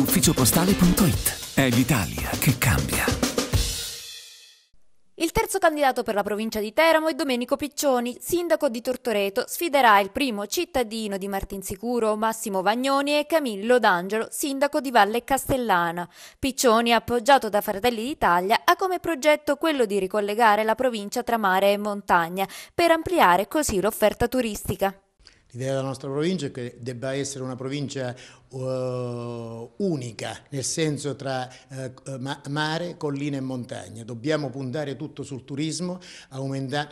ufficiopostale.it. È l'Italia che cambia. Il terzo candidato per la provincia di Teramo è Domenico Piccioni, sindaco di Tortoreto, sfiderà il primo cittadino di Martinsicuro, Massimo Vagnoni e Camillo D'Angelo, sindaco di Valle Castellana. Piccioni, appoggiato da Fratelli d'Italia, ha come progetto quello di ricollegare la provincia tra mare e montagna per ampliare così l'offerta turistica. L'idea della nostra provincia è che debba essere una provincia uh, unica, nel senso tra uh, ma mare, collina e montagna. Dobbiamo puntare tutto sul turismo,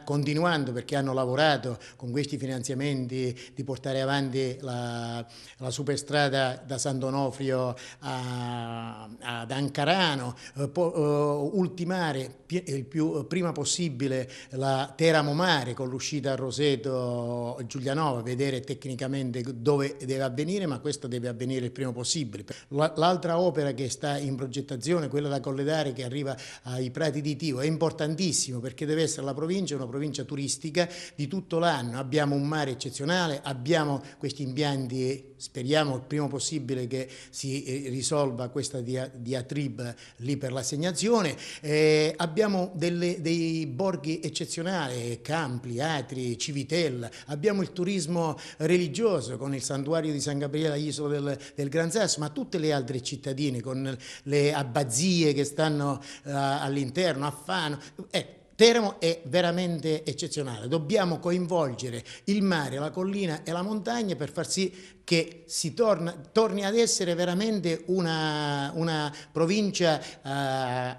continuando perché hanno lavorato con questi finanziamenti di portare avanti la, la superstrada da Sant'Onofrio ad Ancarano, uh, ultimare il più prima possibile la Teramo Mare con l'uscita a Roseto Giulianova, vedere sapere tecnicamente dove deve avvenire, ma questo deve avvenire il prima possibile. L'altra opera che sta in progettazione, quella da Colledare che arriva ai Prati di Tivo, è importantissimo perché deve essere la provincia una provincia turistica di tutto l'anno. Abbiamo un mare eccezionale, abbiamo questi impianti, speriamo il prima possibile che si eh, risolva questa diatriba lì per l'assegnazione. Eh, abbiamo delle, dei borghi eccezionali, Campli, Atri, Civitella, abbiamo il turismo religioso con il santuario di San Gabriele all'isola del, del, Gran Sasso, ma tutte le altre cittadine con le abbazie che stanno uh, all'interno, a Fano. Eh, Teramo è veramente eccezionale, dobbiamo coinvolgere il mare, la collina e la montagna per far sì che si torna, torni ad essere veramente una, una provincia uh,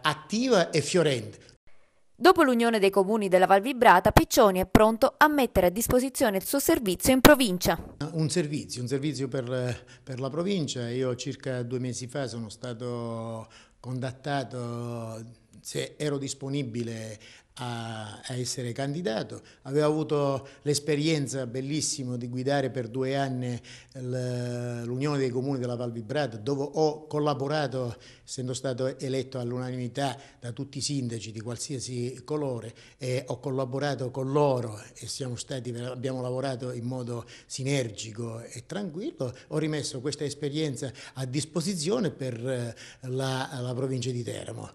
attiva e fiorente. Dopo l'unione dei comuni della Val Vibrata, Piccioni è pronto a mettere a disposizione il suo servizio in provincia. Un servizio, un servizio per, per la provincia. Io circa due mesi fa sono stato contattato se ero disponibile a, a essere candidato, avevo avuto l'esperienza bellissima di guidare per due anni l'Unione dei Comuni della Val Vibrata, dove ho collaborato, essendo stato eletto all'unanimità da tutti i sindaci di qualsiasi colore, e ho collaborato con loro e stati, abbiamo lavorato in modo sinergico e tranquillo, ho rimesso questa esperienza a disposizione per la, la provincia di Teramo.